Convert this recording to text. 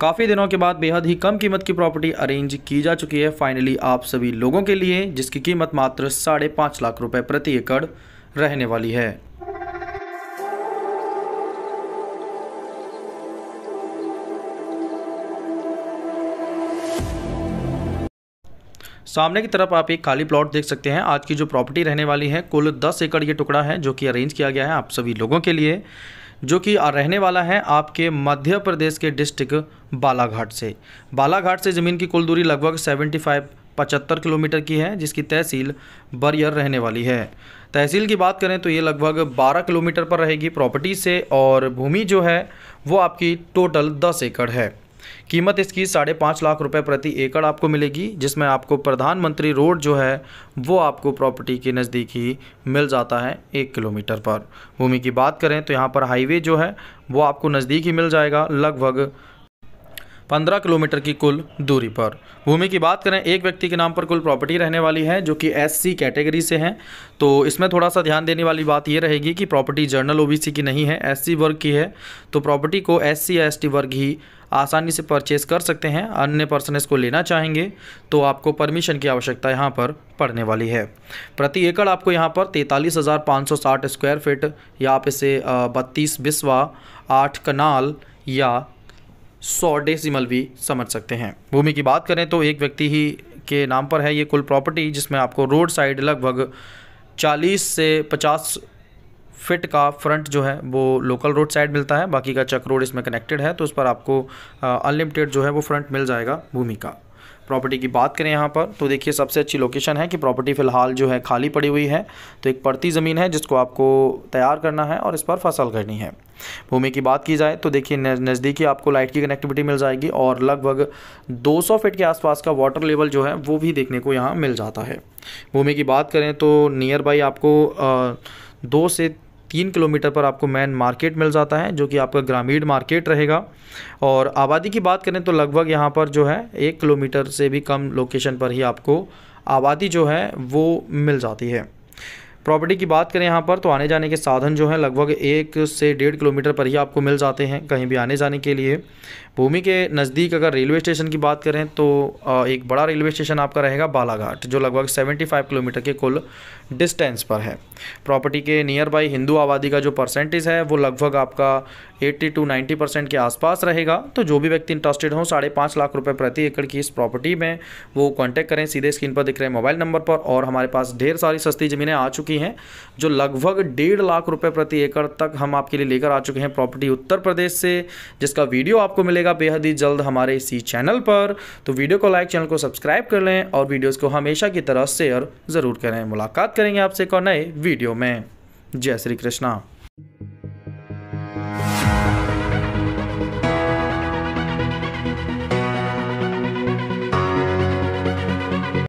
काफ़ी दिनों के बाद बेहद ही कम कीमत की प्रॉपर्टी अरेंज की जा चुकी है फाइनली आप सभी लोगों के लिए जिसकी कीमत मात्र साढ़े पाँच लाख रुपए प्रति एकड़ रहने वाली है सामने की तरफ आप एक खाली प्लॉट देख सकते हैं आज की जो प्रॉपर्टी रहने वाली है कुल 10 एकड़ ये टुकड़ा है जो कि अरेंज किया गया है आप सभी लोगों के लिए जो कि रहने वाला है आपके मध्य प्रदेश के डिस्ट्रिक्ट बालाघाट से बालाघाट से ज़मीन की कुल दूरी लगभग सेवेंटी फाइव पचहत्तर किलोमीटर की है जिसकी तहसील बरियर रहने वाली है तहसील की बात करें तो ये लगभग 12 किलोमीटर पर रहेगी प्रॉपर्टी से और भूमि जो है वो आपकी टोटल 10 एकड़ है कीमत इसकी साढ़े पाँच लाख रुपए प्रति एकड़ आपको मिलेगी जिसमें आपको प्रधानमंत्री रोड जो है वो आपको प्रॉपर्टी के नज़दीक ही मिल जाता है एक किलोमीटर पर भूमि की बात करें तो यहाँ पर हाईवे जो है वो आपको नज़दीक ही मिल जाएगा लगभग 15 किलोमीटर की कुल दूरी पर भूमि की बात करें एक व्यक्ति के नाम पर कुल प्रॉपर्टी रहने वाली है जो कि एस कैटेगरी से हैं तो इसमें थोड़ा सा ध्यान देने वाली बात यह रहेगी कि प्रॉपर्टी जर्नल ओ की नहीं है एस वर्ग की है तो प्रॉपर्टी को एस या एस वर्ग ही आसानी से परचेस कर सकते हैं अन्य पर्सन इसको लेना चाहेंगे तो आपको परमिशन की आवश्यकता यहाँ पर पड़ने वाली है प्रति एकड़ आपको यहाँ पर तैंतालीस हज़ार पाँच सौ साठ स्क्वायर फीट या आप इसे बत्तीस बिस्वा आठ कनाल या सौ डेसिमल भी समझ सकते हैं भूमि की बात करें तो एक व्यक्ति ही के नाम पर है ये कुल प्रॉपर्टी जिसमें आपको रोड साइड लगभग 40 से 50 फिट का फ्रंट जो है वो लोकल रोड साइड मिलता है बाकी का चक रोड इसमें कनेक्टेड है तो उस पर आपको अनलिमिटेड जो है वो फ्रंट मिल जाएगा भूमि का प्रॉपर्टी की बात करें यहाँ पर तो देखिए सबसे अच्छी लोकेशन है कि प्रॉपर्टी फ़िलहाल जो है खाली पड़ी हुई है तो एक पड़ती ज़मीन है जिसको आपको तैयार करना है और इस पर फसल करनी है भूमि की बात की जाए तो देखिए नज़दीकी आपको लाइट की कनेक्टिविटी मिल जाएगी और लगभग 200 फीट के आसपास का वाटर लेवल जो है वो भी देखने को यहाँ मिल जाता है भूमि की बात करें तो नियर बाई आपको दो से तीन किलोमीटर पर आपको मैन मार्केट मिल जाता है जो कि आपका ग्रामीण मार्केट रहेगा और आबादी की बात करें तो लगभग यहाँ पर जो है एक किलोमीटर से भी कम लोकेशन पर ही आपको आबादी जो है वो मिल जाती है प्रॉपर्टी की बात करें यहाँ पर तो आने जाने के साधन जो हैं लगभग एक से डेढ़ किलोमीटर पर ही आपको मिल जाते हैं कहीं भी आने जाने के लिए भूमि के नज़दीक अगर रेलवे स्टेशन की बात करें तो एक बड़ा रेलवे स्टेशन आपका रहेगा बालाघाट जो लगभग 75 किलोमीटर के कुल डिस्टेंस पर है प्रॉपर्टी के नियर बाई हिंदू आबादी का जो परसेंटेज है वो लगभग आपका 80 टू 90 परसेंट के आसपास रहेगा तो जो भी व्यक्ति इंटरेस्टेड हो साढ़े पाँच लाख रुपये प्रति एकड़ की इस प्रॉपर्टी में वो कॉन्टैक्ट करें सीधे स्क्रीन पर दिख रहे मोबाइल नंबर पर और हमारे पास ढेर सारी सस्ती ज़मीनें आ चुकी भी हैं जो लगभग डेढ़ लाख रुपए प्रति एकड़ तक हम आपके लिए लेकर आ चुके हैं प्रॉपर्टी उत्तर प्रदेश से जिसका वीडियो आपको मिलेगा बेहद ही जल्द हमारे इसी चैनल पर तो वीडियो को लाइक चैनल को सब्सक्राइब कर लें और वीडियोज़ को हमेशा की तरह शेयर ज़रूर करें मुलाकात करेंगे आपसे एक और नए वीडियो में जय श्री कृष्णा